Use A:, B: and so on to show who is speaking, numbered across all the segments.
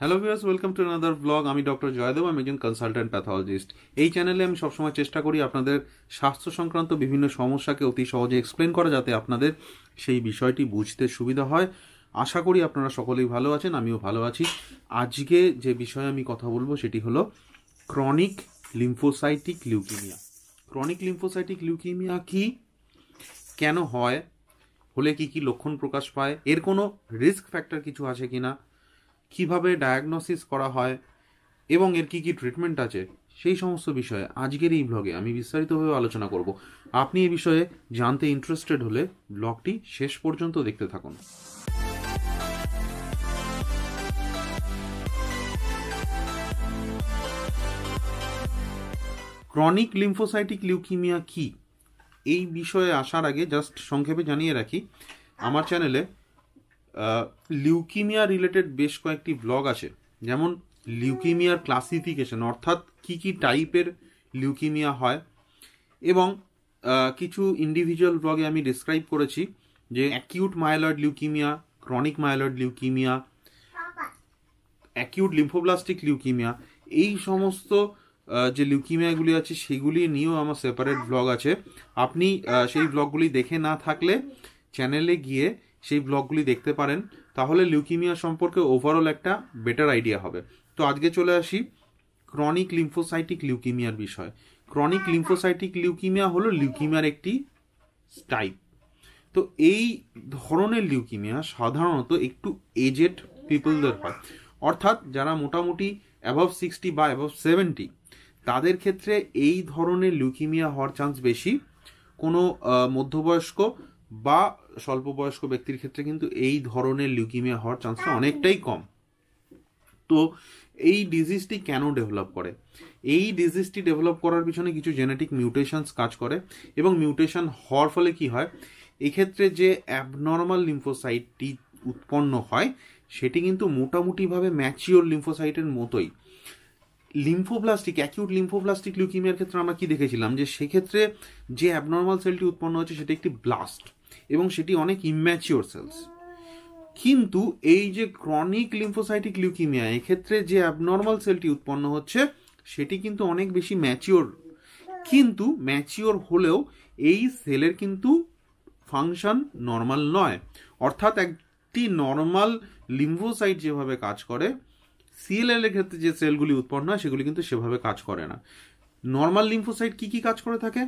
A: hello viewers welcome to another blog আমি doctor Joydev আমি একজন কনসালট্যান্ট প্যাথোলজিস্ট এই চ্যানেলে আমি সবসময় চেষ্টা করি আপনাদের স্বাস্থ্য সংক্রান্ত বিভিন্ন সমস্যাকে অতি সহজে এক্সপ্লেন করা যাতে আপনাদের সেই বিষয়টি বুঝতে সুবিধা হয় আশা করি আপনারা সকলেই ভালো আছেন আমিও ভালো আছি আজকে যে বিষয়ে আমি কথা বলবো সেটি হলো chronic lymphocytic leukaemia chronic lymphocytic leukaemia কি কেন হয় হলে কি কি লক্ষণ প্রকাশ পায় এর কোনো রিস্ক ফ্যাক্টর কিছু আছে কি না কিভাবে ডায়াগনোসিস করা হয় এবং এর কি কি ট্রিটমেন্ট আছে সেই সমস্ত বিষয়ে আজকের এই ব্লগে আমি বিস্তারিতভাবে আলোচনা করব আপনি এই বিষয়ে জানতে ইন্টারেস্টেড হলে ব্লগটি শেষ পর্যন্ত দেখতে থাকুন ক্রনিক লিম্ফোসাইটিক লিউকিমিয়া কি এই বিষয়ে আসার আগে জাস্ট সংক্ষেপে জানিয়ে রাখি আমার চ্যানেলে লিউকিমিয়া রিলেটেড বেশ কয়েকটি ব্লগ আছে যেমন লিউকিমিয়ার ক্লাসিফিকেশন অর্থাৎ কি কি টাইপের লিউকিমিয়া হয় এবং কিছু ইন্ডিভিজুয়াল ব্লগে আমি ডিসক্রাইব করেছি যে acute myeloid leukaemia chronic myeloid leukaemia acute lymphoblastic leukaemia এই সমস্ত যে লিউকিমিয়াগুলি আছে সেগুলি নিয়েও আমার সেপারেট ব্লগ আছে আপনি সেই ব্লগগুলি দেখে না থাকলে চ্যানেলে গিয়ে সেই ব্লগগুলি দেখতে পারেন তাহলে লিউকিমিয়া সম্পর্কে ওভারঅল একটা বেটার আইডিয়া হবে তো আজকে চলে আসি ক্রনিক লিম্ফোসাইটিক লিউকিমিয়ার বিষয় ক্রনিক লিম্ফোসাইটিক লিউকিমিয়া হলো লিউকিমিয়ার একটি টাইপ তো এই ধরনের লিউকিমিয়া সাধারণত একটু এজেড পিপলদের হয় অর্থাৎ যারা মোটামুটি অ্যাভাব সিক্সটি বা অ্যাভাব সেভেন্টি তাদের ক্ষেত্রে এই ধরনের লিউকিমিয়া হওয়ার চান্স বেশি কোনো মধ্যবয়স্ক বা স্বল্পবয়স্ক ব্যক্তির ক্ষেত্রে কিন্তু এই ধরনের লিউকিমিয়া হওয়ার চান্সটা অনেকটাই কম তো এই ডিজিজটি কেন ডেভেলপ করে এই ডিজিজটি ডেভেলপ করার পিছনে কিছু জেনেটিক মিউটেশনস কাজ করে এবং মিউটেশন হওয়ার ফলে কি হয় এক্ষেত্রে যে অ্যাবনর্মাল লিম্ফোসাইটটি উৎপন্ন হয় সেটি কিন্তু মোটামুটিভাবে ম্যাচিওর লিম্ফোসাইটের মতোই লিম্ফোপ্লাস্টিক অ্যাকিউট লিম্ফোপ্লাস্টিক লিউকিমিয়ার ক্ষেত্রে আমরা কি দেখেছিলাম যে সেক্ষেত্রে যে অ্যাবনর্মাল সেলটি উৎপন্ন হচ্ছে সেটি একটি ব্লাস্ট এবং সেটি অনেক ইম্যাচিওর সেলস কিন্তু এই যে ক্রনিক লিম্ফোসাইটিক লিউকিমিয়া এক্ষেত্রে যে অ্যাবনর্মাল সেলটি উৎপন্ন হচ্ছে সেটি কিন্তু অনেক বেশি ম্যাচিওর কিন্তু ম্যাচিওর হলেও এই সেলের কিন্তু ফাংশন নর্মাল নয় অর্থাৎ একটি নর্মাল লিম্ফোসাইট যেভাবে কাজ করে সিএলএল এর ক্ষেত্রে যে সেলগুলি উৎপন্ন হয় সেগুলি কিন্তু সেভাবে কাজ করে না নর্মাল লিম্ফোসাইট কি কি কাজ করে থাকে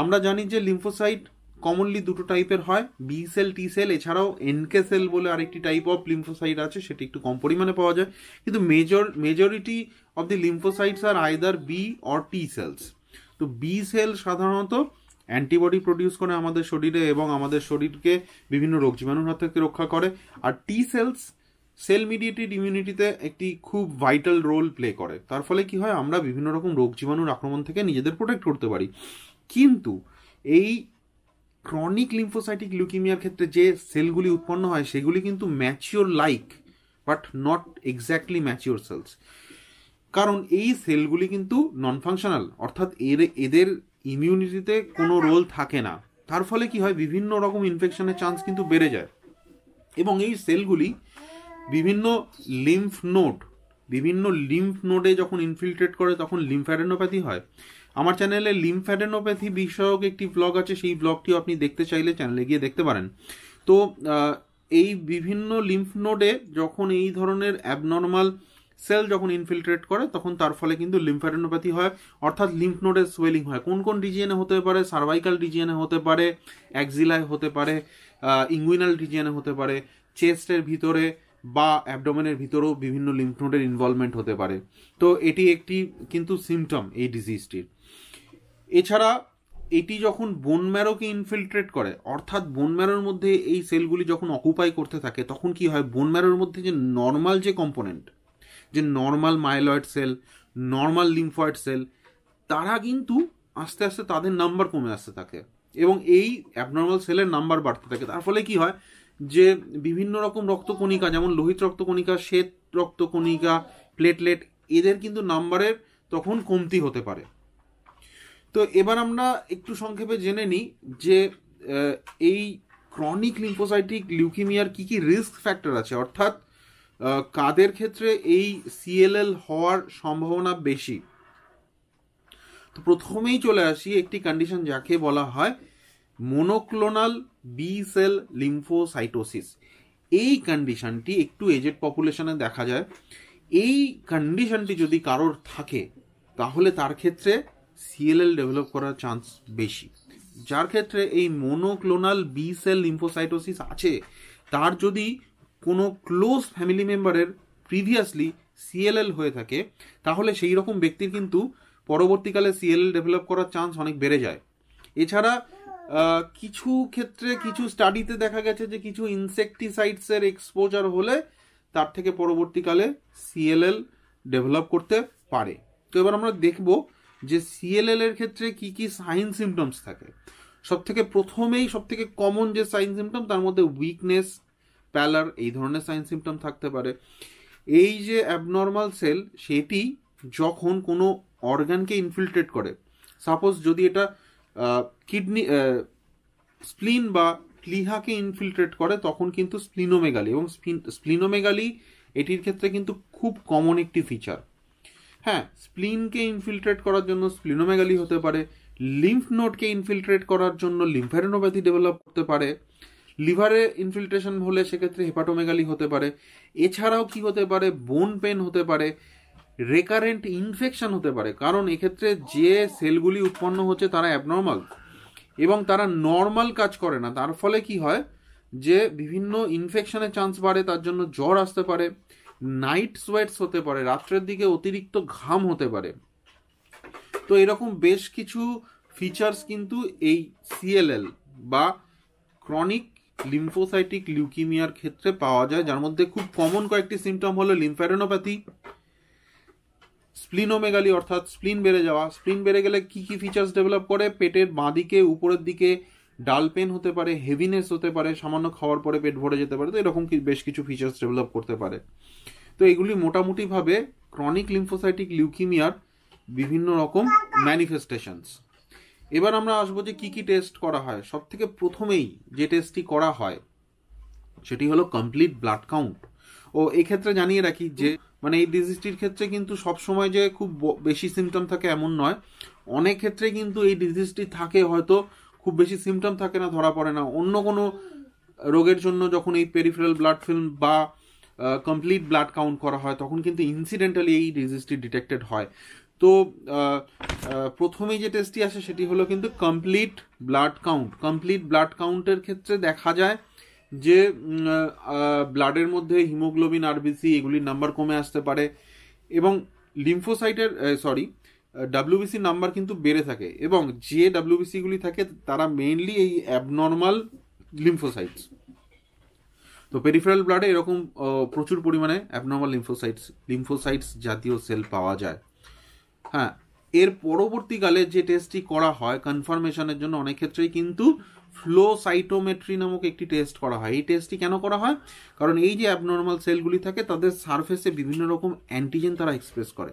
A: আমরা জানি যে লিম্ফোসাইট কমনলি দুটো টাইপের হয় বি সেল টি সেল এছাড়াও এনকে সেল বলে আরেকটি টাইপ অফ লিম্ফোসাইট আছে সেটি একটু কম পরিমাণে পাওয়া যায় কিন্তু major majority of the lymphocytes আর either B or T cells তো বি সেল সাধারণত অ্যান্টিবডি প্রডিউস করে আমাদের শরীরে এবং আমাদের শরীরকে বিভিন্ন রোগ জীবাণুর হাত থেকে রক্ষা করে আর টি সেলস সেল মিডিয়েটেড ইমিউনিটিতে একটি খুব ভাইটাল রোল প্লে করে তার ফলে কি হয় আমরা বিভিন্ন রকম রোগ জীবাণুর আক্রমণ থেকে নিজেদের প্রোটেক্ট করতে পারি কিন্তু এই ক্রনিক লিম্ফোসাইটিক লিউকিমিয়ার ক্ষেত্রে যে সেলগুলি উৎপন্ন হয় সেগুলি কিন্তু mature like but not exactly mature cells কারণ এই সেলগুলি কিন্তু নন ফাংশনাল অর্থাৎ এর এদের ইমিউনিটিতে কোনো রোল থাকে না তার ফলে কি হয় বিভিন্ন রকম ইনফেকশনের চান্স কিন্তু বেড়ে যায় এবং এই সেলগুলি বিভিন্ন লিম্ফ নোড বিভিন্ন লিম্ফ নোডে যখন ইনফিলট্রেট করে তখন লিম্ফ্যাডেনোপ্যাথি হয় আমার চ্যানেলে লিমফ্যাডেনোপ্যাথি বিষয়ক একটি ব্লগ আছে সেই ব্লগটিও আপনি দেখতে চাইলে চ্যানেলে গিয়ে দেখতে পারেন তো এই বিভিন্ন লিম্ফ নোডে যখন এই ধরনের অ্যাবনর্মাল সেল যখন ইনফিলট্রেট করে তখন তার ফলে কিন্তু লিমফ্যাডেনোপ্যাথি হয় অর্থাৎ লিম্ফ নোডের সোয়েলিং হয় কোন কোন রিজিয়নে হতে পারে সার্ভাইকাল রিজিয়নে হতে পারে অ্যাক্সিলায় হতে পারে ইঙ্গুইনাল রিজিয়নে হতে পারে চেস্টের ভিতরে বা অ্যাবডোমেনের ভিতরেও বিভিন্ন লিম্ফ নোডের ইনভলভমেন্ট হতে পারে তো এটি একটি কিন্তু সিমটম এই ডিজিজটির এছাড়া এটি যখন বোনম্যারোকে ম্যারোকে ইনফিল্ট্রেট করে অর্থাৎ বোনম্যারোর ম্যারোর মধ্যে এই সেলগুলি যখন অকুপাই করতে থাকে তখন কি হয় বোনম্যারোর ম্যারোর মধ্যে যে নর্মাল যে কম্পোনেন্ট যে normal myeloid cell normal lymphoid cell তারা কিন্তু আস্তে আস্তে তাদের নাম্বার কমে আসতে থাকে এবং এই অ্যাবনর্মাল সেলের নাম্বার বাড়তে থাকে তার ফলে কি হয় যে বিভিন্ন রকম রক্তকণিকা যেমন লোহিত রক্তকণিকা শ্বেত রক্তকণিকা প্লেটলেট এদের কিন্তু নাম্বারের তখন কমতি হতে পারে তো এবার আমরা একটু সংক্ষেপে জেনে নিই যে এই ক্রনিক লিম্পোসাইটিক লিউকিমিয়ার কি কি রিস্ক ফ্যাক্টর আছে অর্থাৎ কাদের ক্ষেত্রে এই সিএলএল হওয়ার সম্ভাবনা বেশি তো প্রথমেই চলে আসি একটি কন্ডিশন যাকে বলা হয় মোনোক্লোনাল বি সেল লিম্ফোসাইটোসিস এই কন্ডিশনটি একটু এজেড পপুলেশনে দেখা যায় এই কন্ডিশনটি যদি কারোর থাকে তাহলে তার ক্ষেত্রে সিএলএল ডেভেলপ করার চান্স বেশি যার ক্ষেত্রে এই মোনোক্লোনাল বি সেল লিম্ফোসাইটোসিস আছে তার যদি কোনো ক্লোজ ফ্যামিলি মেম্বারের প্রিভিয়াসলি সিএলএল হয়ে থাকে তাহলে সেই রকম ব্যক্তির কিন্তু পরবর্তীকালে সিএলএল ডেভেলপ করার চান্স অনেক বেড়ে যায় এছাড়া কিছু ক্ষেত্রে কিছু স্টাডিতে দেখা গেছে যে কিছু ইনসেকটিসাইডসের এক্সপোজার হলে তার থেকে পরবর্তীকালে সিএলএল ডেভেলপ করতে পারে তো এবার আমরা দেখব যে সিএলএল এর ক্ষেত্রে কি কি সাইন সিমটমস থাকে সব থেকে প্রথমেই সব থেকে কমন যে সাইন সিমটম তার মধ্যে উইকনেস প্যালার এই ধরনের সাইন সিমটম থাকতে পারে এই যে অ্যাবনর্মাল সেল সেটি যখন কোনো অর্গানকে ইনফিল্ট্রেট করে সাপোজ যদি এটা কিডনি স্প্লিন বা প্লিহাকে ইনফিল্ট্রেট করে তখন কিন্তু স্প্লিনোমেগালি এবং স্প্লিনোমেগালি এটির ক্ষেত্রে কিন্তু খুব কমন একটি ফিচার হ্যাঁ স্প্লিনকে ইনফিল্ট্রেট করার জন্য স্প্লিনোমেগালি হতে পারে লিম্ফ নোটকে ইনফিল্ট্রেট করার জন্য লিম্ফ্যারেনোপ্যাথি ডেভেলপ করতে পারে লিভারে ইনফিল্ট্রেশন হলে সেক্ষেত্রে হেপাটোমেগালি হতে পারে এছাড়াও কি হতে পারে বোন পেন হতে পারে রেকারেন্ট ইনফেকশন হতে পারে কারণ এক্ষেত্রে যে সেলগুলি উৎপন্ন হচ্ছে তারা অ্যাবনর্মাল এবং তারা নর্মাল কাজ করে না তার ফলে কি হয় যে বিভিন্ন ইনফেকশনের চান্স বাড়ে তার জন্য জ্বর আসতে পারে নাইট সোয়েটস হতে পারে রাত্রের দিকে অতিরিক্ত ঘাম হতে পারে তো এরকম বেশ কিছু ফিচার্স কিন্তু এই সিএলএল বা ক্রনিক লিম্ফোসাইটিক লিউকিমিয়ার ক্ষেত্রে পাওয়া যায় যার মধ্যে খুব কমন কয়েকটি সিমটম হলো লিম্ফ্যারেনোপ্যাথি স্প্লিনোমেগালি অর্থাৎ স্প্লিন বেড়ে যাওয়া স্প্লিন বেড়ে গেলে কি কি ফিচার্স ডেভেলপ করে পেটের বাঁ দিকে উপরের দিকে ডাল পেন হতে পারে হেভিনেস হতে পারে সামান্য খাওয়ার পরে পেট ভরে যেতে পারে তো এরকম বেশ কিছু ফিচার্স ডেভেলপ করতে পারে তো এগুলি মোটামুটিভাবে ক্রনিক লিম্ফোসাইটিক লিউকিমিয়ার বিভিন্ন রকম ম্যানিফেস্টেশনস এবার আমরা আসবো যে কী কী টেস্ট করা হয় সব থেকে প্রথমেই যে টেস্টটি করা হয় সেটি হলো কমপ্লিট ব্লাড কাউন্ট ও এক্ষেত্রে জানিয়ে রাখি যে মানে এই ডিজিজটির ক্ষেত্রে কিন্তু সবসময় যে খুব বেশি সিমটম থাকে এমন নয় অনেক ক্ষেত্রে কিন্তু এই ডিজিজটি থাকে হয়তো খুব বেশি সিমটম থাকে না ধরা পড়ে না অন্য কোনো রোগের জন্য যখন এই পেরিফেরাল ব্লাড ফিল্ম বা কমপ্লিট ব্লাড কাউন্ট করা হয় তখন কিন্তু ইনসিডেন্টালি এই ডিজিজটি ডিটেক্টেড হয় তো প্রথমেই যে টেস্টটি আসে সেটি হলো কিন্তু complete blood count complete blood কাউন্টের ক্ষেত্রে দেখা যায় যে ব্লাডের মধ্যে হিমোগ্লোবিন আরবিসি এগুলির নাম্বার কমে আসতে পারে এবং লিম্ফোসাইটের সরি ডাব্লিউবিসি নাম্বার কিন্তু বেড়ে থাকে এবং যে ডাব্লিউবিসিগুলি থাকে তারা মেইনলি এই অ্যাবনর্মাল লিম্ফোসাইটস তো পেরিফেরাল ব্লাডে এরকম প্রচুর পরিমাণে অ্যাবনর্মাল লিম্ফোসাইটস লিম্ফোসাইটস জাতীয় সেল পাওয়া যায় হ্যাঁ এর পরবর্তীকালে যে টেস্টটি করা হয় কনফার্মেশনের জন্য অনেক ক্ষেত্রেই কিন্তু ফ্লো সাইটোমেট্রি নামক একটি টেস্ট করা হয় এই টেস্টটি কেন করা হয় কারণ এই যে অ্যাবনর্মাল সেলগুলি থাকে তাদের সারফেসে বিভিন্ন রকম অ্যান্টিজেন তারা এক্সপ্রেস করে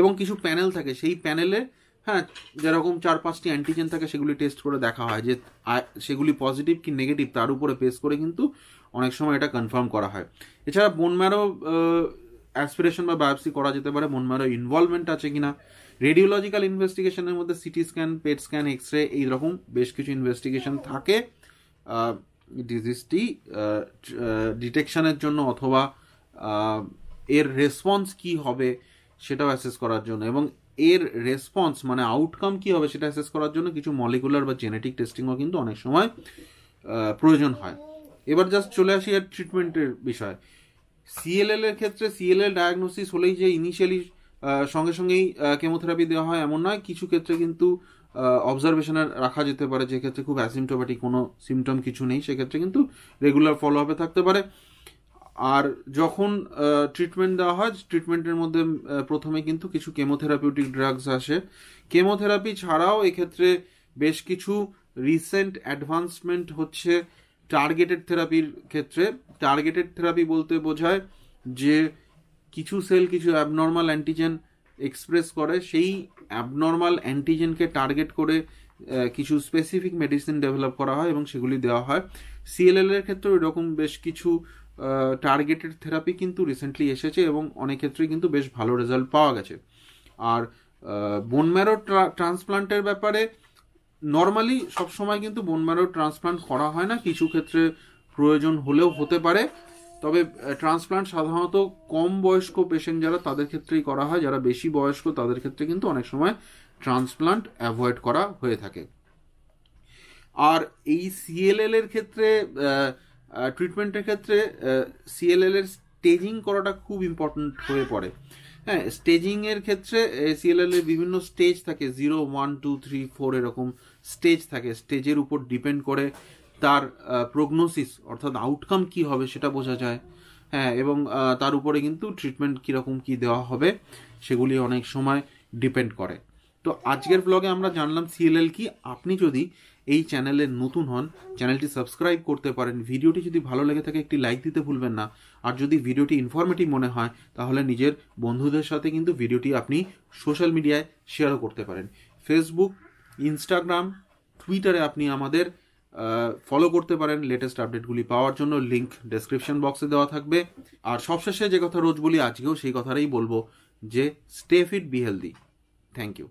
A: এবং কিছু প্যানেল থাকে সেই প্যানেলে হ্যাঁ যেরকম চার পাঁচটি অ্যান্টিজেন থাকে সেগুলি টেস্ট করে দেখা হয় যে সেগুলি পজিটিভ কি নেগেটিভ তার উপরে পেস করে কিন্তু অনেক সময় এটা কনফার্ম করা হয় এছাড়া বোন ম্যারো অ্যাসপিরেশন বা বায়োপসি করা যেতে পারে বোন ম্যারো ইনভলভমেন্ট আছে কিনা রেডিওলজিক্যাল ইনভেস্টিগেশনের মধ্যে CT scan PET scan X ray এইরকম বেশ কিছু ইনভেস্টিগেশন থাকে ডিজিজটি ডিটেকশনের জন্য অথবা এর রেসপন্স কি হবে সেটাও অ্যাসেস করার জন্য এবং এর রেসপন্স মানে আউটকাম কি হবে সেটা অ্যাসেস করার জন্য কিছু মলিকুলার বা জেনেটিক টেস্টিংও কিন্তু অনেক সময় প্রয়োজন হয় এবার জাস্ট চলে আসি এর ট্রিটমেন্টের বিষয় সিএলএল এর ক্ষেত্রে সিএলএল ডায়াগনোসিস হলেই যে ইনিশিয়ালি সঙ্গে সঙ্গেই কেমোথেরাপি দেওয়া হয় এমন নয় কিছু ক্ষেত্রে কিন্তু অবজারভেশনে রাখা যেতে পারে যে ক্ষেত্রে খুব অ্যাসিমটোম্যাটিক কোনো সিমটম কিছু নেই সেক্ষেত্রে কিন্তু রেগুলার ফলো আপে থাকতে পারে আর যখন ট্রিটমেন্ট দেওয়া হয় ট্রিটমেন্টের মধ্যে প্রথমে কিন্তু কিছু কেমোথেরাপিউটিক ড্রাগস আসে কেমোথেরাপি ছাড়াও এক্ষেত্রে বেশ কিছু রিসেন্ট অ্যাডভান্সমেন্ট হচ্ছে টার্গেটেড থেরাপির ক্ষেত্রে টার্গেটেড থেরাপি বলতে বোঝায় যে কিছু সেল কিছু অ্যাবনর্মাল অ্যান্টিজেন এক্সপ্রেস করে সেই অ্যাবনর্মাল অ্যান্টিজেনকে টার্গেট করে কিছু স্পেসিফিক মেডিসিন ডেভেলপ করা হয় এবং সেগুলি দেওয়া হয় সিএলএল এর ক্ষেত্রেও এরকম বেশ কিছু টার্গেটেড থেরাপি কিন্তু রিসেন্টলি এসেছে এবং অনেক ক্ষেত্রে কিন্তু বেশ ভালো রেজাল্ট পাওয়া গেছে আর বোনম্যারো ট্রান্সপ্লান্টের ব্যাপারে নর্মালি সবসময় কিন্তু বোনম্যারো ম্যারো ট্রান্সপ্লান্ট করা হয় না কিছু ক্ষেত্রে প্রয়োজন হলেও হতে পারে তবে ট্রান্সপ্লান্ট সাধারণত কম বয়স্ক পেশেন্ট যারা তাদের ক্ষেত্রেই করা হয় যারা বেশি বয়স্ক তাদের ক্ষেত্রে কিন্তু অনেক সময় ট্রান্সপ্লান্ট অ্যাভয়েড করা হয়ে থাকে আর এই সিএলএল এর ক্ষেত্রে ট্রিটমেন্টের ক্ষেত্রে সিএলএল এর স্টেজিং করাটা খুব ইম্পর্টেন্ট হয়ে পড়ে হ্যাঁ স্টেজিংয়ের ক্ষেত্রে সিএলএল এর বিভিন্ন স্টেজ থাকে zero one two three four এরকম স্টেজ থাকে স্টেজের উপর ডিপেন্ড করে তার প্রগনোসিস অর্থাৎ আউটকাম কি হবে সেটা বোঝা যায় হ্যাঁ এবং তার উপরে কিন্তু ট্রিটমেন্ট কীরকম কি দেওয়া হবে সেগুলি অনেক সময় ডিপেন্ড করে তো আজকের ব্লগে আমরা জানলাম সিএলএল কি আপনি যদি এই চ্যানেলের নতুন হন চ্যানেলটি সাবস্ক্রাইব করতে পারেন ভিডিওটি যদি ভালো লেগে থাকে একটি লাইক দিতে ভুলবেন না আর যদি ভিডিওটি ইনফরমেটিভ মনে হয় তাহলে নিজের বন্ধুদের সাথে কিন্তু ভিডিওটি আপনি সোশ্যাল মিডিয়ায় শেয়ারও করতে পারেন ফেসবুক ইনস্টাগ্রাম টুইটারে আপনি আমাদের ফলো করতে পারেন লেটেস্ট আপডেটগুলি পাওয়ার জন্য লিঙ্ক ডেসক্রিপশন বক্সে দেওয়া থাকবে আর সবশেষে যে কথা রোজ বলি আজকেও সেই কথাটাই বলবো যে stay fit be healthy thank you